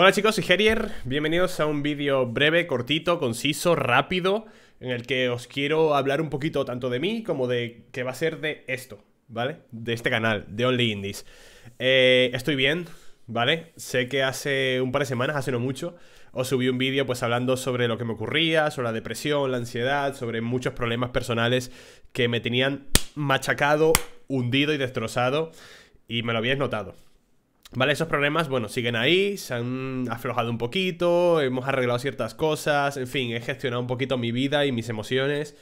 Hola chicos, soy Gerier, bienvenidos a un vídeo breve, cortito, conciso, rápido, en el que os quiero hablar un poquito tanto de mí como de qué va a ser de esto, ¿vale? De este canal, de Only Indies. Eh, estoy bien, ¿vale? Sé que hace un par de semanas, hace no mucho, os subí un vídeo pues hablando sobre lo que me ocurría, sobre la depresión, la ansiedad, sobre muchos problemas personales que me tenían machacado, hundido y destrozado y me lo habéis notado, Vale, esos problemas, bueno, siguen ahí, se han aflojado un poquito, hemos arreglado ciertas cosas, en fin, he gestionado un poquito mi vida y mis emociones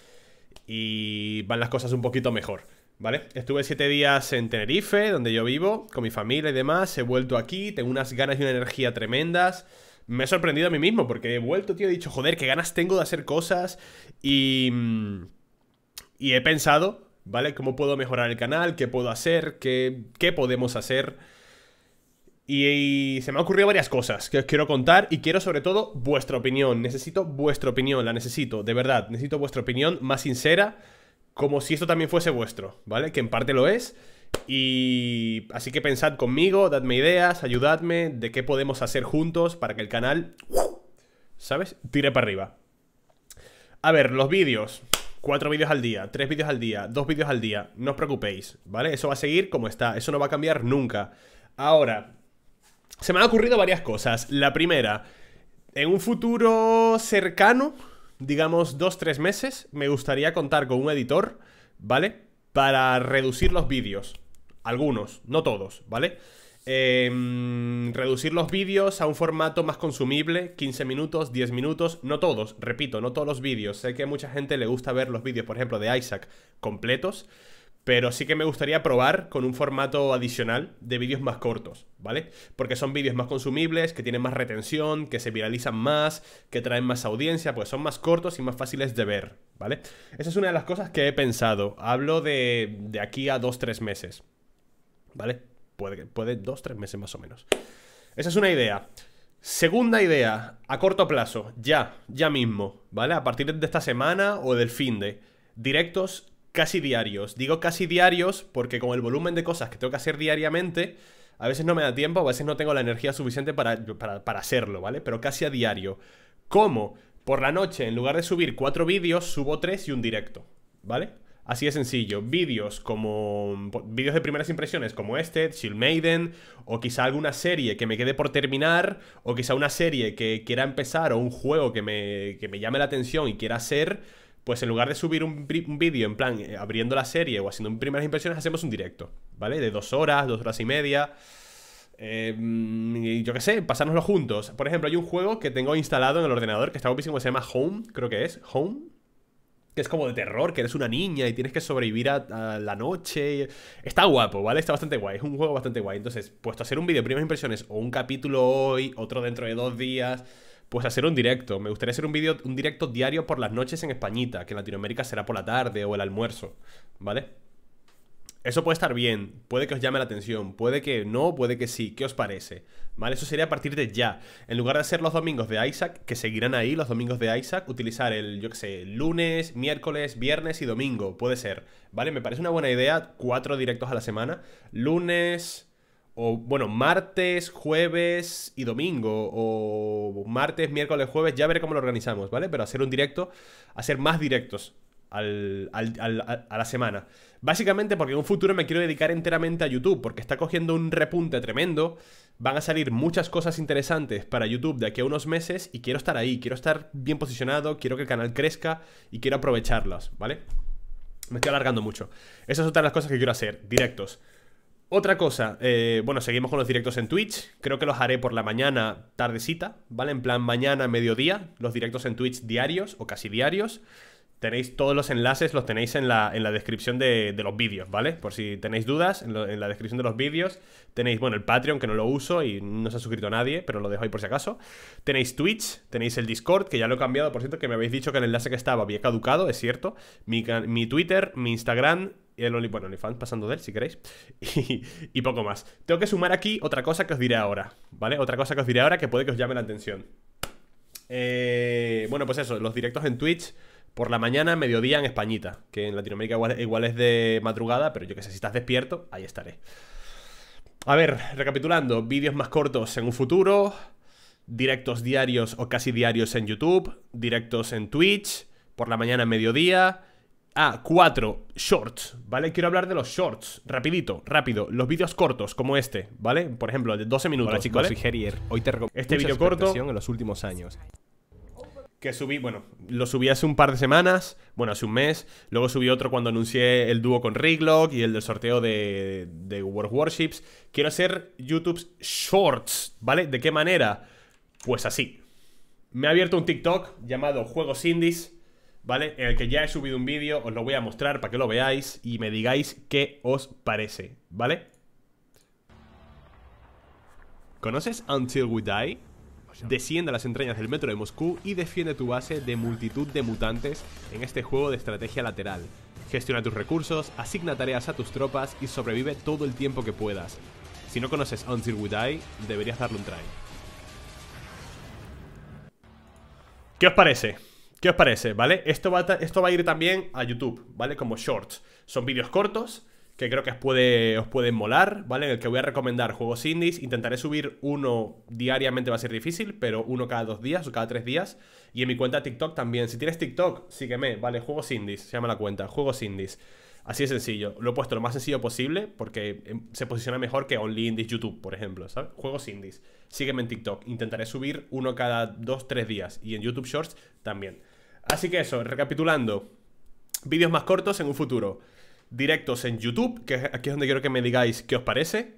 y van las cosas un poquito mejor, ¿vale? Estuve siete días en Tenerife, donde yo vivo, con mi familia y demás, he vuelto aquí, tengo unas ganas y una energía tremendas. Me he sorprendido a mí mismo porque he vuelto, tío, he dicho, joder, qué ganas tengo de hacer cosas y... Mm, y he pensado, ¿vale? ¿Cómo puedo mejorar el canal? ¿Qué puedo hacer? ¿Qué, qué podemos hacer? Y, se me han ocurrido varias cosas que os quiero contar y quiero sobre todo vuestra opinión. Necesito vuestra opinión, la necesito, de verdad. Necesito vuestra opinión más sincera, como si esto también fuese vuestro, ¿vale? Que en parte lo es. Y así que pensad conmigo, dadme ideas, ayudadme de qué podemos hacer juntos para que el canal, ¿sabes? Tire para arriba. A ver, los vídeos. Cuatro vídeos al día, tres vídeos al día, dos vídeos al día. No os preocupéis, ¿vale? Eso va a seguir como está. Eso no va a cambiar nunca. Ahora, se me han ocurrido varias cosas. La primera, en un futuro cercano, digamos dos, tres meses, me gustaría contar con un editor, ¿vale? Para reducir los vídeos. Algunos, no todos, ¿vale? Em, reducir los vídeos a un formato más consumible, 15 minutos, 10 minutos, no todos, repito, no todos los vídeos. Sé que a mucha gente le gusta ver los vídeos, por ejemplo, de Isaac completos, pero sí que me gustaría probar con un formato adicional de vídeos más cortos, ¿vale? Porque son vídeos más consumibles, que tienen más retención, que se viralizan más, que traen más audiencia, pues son más cortos y más fáciles de ver, ¿vale? Esa es una de las cosas que he pensado. Hablo de, aquí a dos, tres meses, ¿vale? Puede, puede tres tres meses más o menos. Esa es una idea. Segunda idea, a corto plazo, ya, ya mismo, ¿vale? A partir de esta semana o del fin de directos casi diarios. Digo casi diarios porque con el volumen de cosas que tengo que hacer diariamente, a veces no me da tiempo, a veces no tengo la energía suficiente para, para, hacerlo, ¿vale? Pero casi a diario. ¿Cómo? Por la noche, en lugar de subir cuatro vídeos, subo tres y un directo, ¿vale? Así de sencillo. Vídeos como. Vídeos de primeras impresiones como este, Shield Maiden, o quizá alguna serie que me quede por terminar, o quizá una serie que quiera empezar, o un juego que me, que me llame la atención y quiera hacer pues en lugar de subir un, vídeo en plan eh, abriendo la serie o haciendo primeras impresiones, hacemos un directo, ¿vale? De dos horas, dos horas y media. Em, yo qué sé, pasárnoslo juntos. Por ejemplo, hay un juego que tengo instalado en el ordenador que está guapísimo, que se llama Home, creo que es, Home. Que es como de terror, que eres una niña y tienes que sobrevivir a, la noche. Está guapo, ¿vale? Está bastante guay, es un juego bastante guay. Entonces, puesto a hacer un vídeo, primeras impresiones, o un capítulo hoy, otro dentro de dos días pues hacer un directo. Me gustaría hacer un vídeo, un directo diario por las noches en Españita, que en Latinoamérica será por la tarde o el almuerzo, ¿vale? Eso puede estar bien, puede que os llame la atención, puede que no, puede que sí, ¿qué os parece? ¿Vale? Eso sería a partir de ya. En lugar de hacer los domingos de Isaac, que seguirán ahí, los domingos de Isaac, utilizar el, yo qué sé, lunes, miércoles, viernes y domingo, puede ser. ¿Vale? Me parece una buena idea, cuatro directos a la semana. Lunes, o bueno, martes, jueves y domingo, o martes, miércoles, jueves, ya veré cómo lo organizamos, ¿vale? Pero hacer un directo, hacer más directos a la semana. Básicamente porque en un futuro me quiero dedicar enteramente a YouTube, porque está cogiendo un repunte tremendo, van a salir muchas cosas interesantes para YouTube de aquí a unos meses y quiero estar ahí, quiero estar bien posicionado, quiero que el canal crezca y quiero aprovecharlas, ¿vale? Me estoy alargando mucho. Esas son otras las cosas que quiero hacer, directos. Otra cosa, eh, bueno, seguimos con los directos en Twitch. Creo que los haré por la mañana, tardecita, ¿vale? En plan, mañana, mediodía, los directos en Twitch diarios o casi diarios. Tenéis todos los enlaces, los tenéis en la, descripción de, los vídeos, ¿vale? Por si tenéis dudas, en, la descripción de los vídeos tenéis, bueno, el Patreon, que no lo uso y no se ha suscrito nadie, pero lo dejo ahí por si acaso. Tenéis Twitch, tenéis el Discord, que ya lo he cambiado, por cierto, que me habéis dicho que el enlace que estaba había caducado, es cierto. Mi, Twitter, mi Instagram, y el OnlyFans pasando de él, si queréis. Y, poco más. Tengo que sumar aquí otra cosa que os diré ahora, ¿vale? Otra cosa que os diré ahora que puede que os llame la atención. Eh, bueno, pues eso, los directos en Twitch por la mañana, mediodía en Españita, que en Latinoamérica igual, es de madrugada, pero yo que sé, si estás despierto, ahí estaré. A ver, recapitulando, vídeos más cortos en un futuro, directos diarios o casi diarios en YouTube, directos en Twitch, por la mañana, mediodía, Ah, cuatro, shorts, ¿vale? Quiero hablar de los shorts, rapidito, rápido. Los vídeos cortos, como este, ¿vale? Por ejemplo, de 12 minutos, chicos, Hoy te recomiendo este vídeo corto en los últimos años que subí, bueno, lo subí hace un par de semanas, bueno, hace un mes, luego subí otro cuando anuncié el dúo con Riglock y el del sorteo de, de World Warships. Quiero hacer YouTube Shorts, ¿vale? ¿De qué manera? Pues así. Me ha abierto un TikTok llamado Juegos Indies, ¿vale? En el que ya he subido un vídeo, os lo voy a mostrar para que lo veáis y me digáis qué os parece, ¿vale? ¿Conoces Until We Die? desciende a las entrañas del metro de Moscú y defiende tu base de multitud de mutantes en este juego de estrategia lateral. Gestiona tus recursos, asigna tareas a tus tropas y sobrevive todo el tiempo que puedas. Si no conoces Until We Die, deberías darle un try. ¿Qué os parece? ¿Qué os parece? ¿Vale? Esto va, esto va a ir también a YouTube, ¿vale? Como shorts. Son vídeos cortos que creo que os puede, os puede molar, ¿vale? En el que voy a recomendar juegos indies. Intentaré subir uno diariamente, va a ser difícil, pero uno cada dos días o cada tres días. Y en mi cuenta TikTok también. Si tienes TikTok, sígueme, ¿vale? Juegos indies, se llama la cuenta, juegos indies. Así de sencillo. Lo he puesto lo más sencillo posible porque em, se posiciona mejor que Only Indies YouTube, por ejemplo, ¿sabes? Juegos indies. Sígueme en TikTok. Intentaré subir uno cada dos, tres días. Y en YouTube Shorts también. Así que eso, recapitulando. Vídeos más cortos en un futuro directos en YouTube, que aquí es donde quiero que me digáis qué os parece.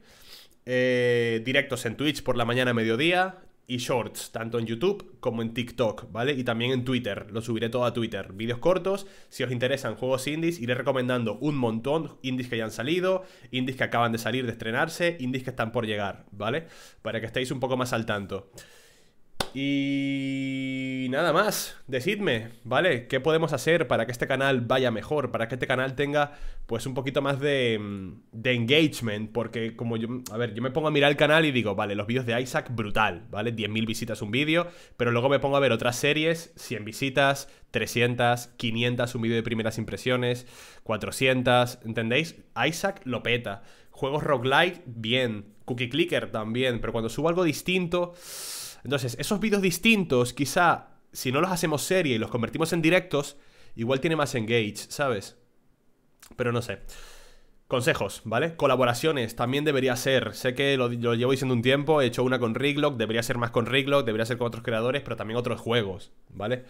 Eh, directos en Twitch por la mañana a mediodía y shorts, tanto en YouTube como en TikTok, ¿vale? Y también en Twitter, lo subiré todo a Twitter. Vídeos cortos, si os interesan juegos indies, iré recomendando un montón, indies que ya han salido, indies que acaban de salir, de estrenarse, indies que están por llegar, ¿vale? Para que estéis un poco más al tanto. Y nada más, decidme, ¿vale? ¿Qué podemos hacer para que este canal vaya mejor? Para que este canal tenga pues un poquito más de, mm, engagement. Porque como yo, a ver, yo me pongo a mirar el canal y digo, vale, los vídeos de Isaac, brutal, ¿vale? 10.000 visitas un vídeo, pero luego me pongo a ver otras series, 100 visitas, 300, 500 un vídeo de primeras impresiones, 400, ¿entendéis? Isaac lo peta. Juegos roguelike, bien. Cookie Clicker también, pero cuando subo algo distinto... Entonces, esos vídeos distintos, quizá si no los hacemos serie y los convertimos en directos, igual tiene más engage, ¿sabes? Pero no sé. Consejos, ¿vale? Colaboraciones también debería ser. Sé que lo, llevo diciendo un tiempo, he hecho una con Riglock, debería ser más con Riglock, debería ser con otros creadores, pero también otros juegos, ¿vale?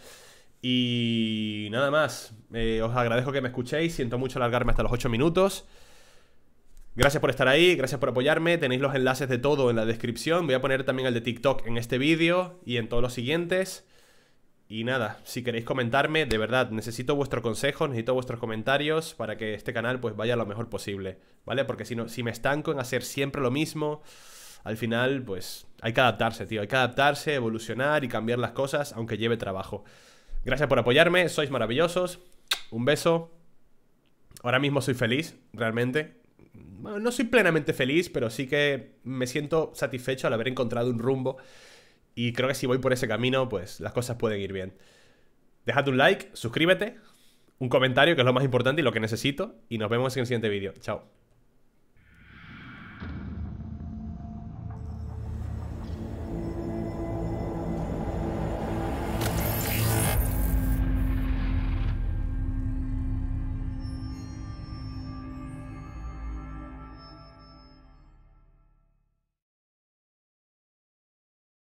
Y nada más. Eh, os agradezco que me escuchéis, siento mucho alargarme hasta los 8 minutos. Gracias por estar ahí, gracias por apoyarme. Tenéis los enlaces de todo en la descripción. Voy a poner también el de TikTok en este vídeo y en todos los siguientes. Y nada, si queréis comentarme, de verdad, necesito vuestro consejo, necesito vuestros comentarios para que este canal pues vaya lo mejor posible, ¿vale? Porque si, no, si me estanco en hacer siempre lo mismo, al final pues hay que adaptarse, tío. Hay que adaptarse, evolucionar y cambiar las cosas, aunque lleve trabajo. Gracias por apoyarme, sois maravillosos. Un beso. Ahora mismo soy feliz, realmente bueno, no soy plenamente feliz, pero sí que me siento satisfecho al haber encontrado un rumbo. Y creo que si voy por ese camino, pues las cosas pueden ir bien. Dejad un like, suscríbete, un comentario, que es lo más importante y lo que necesito. Y nos vemos en el siguiente vídeo. Chao.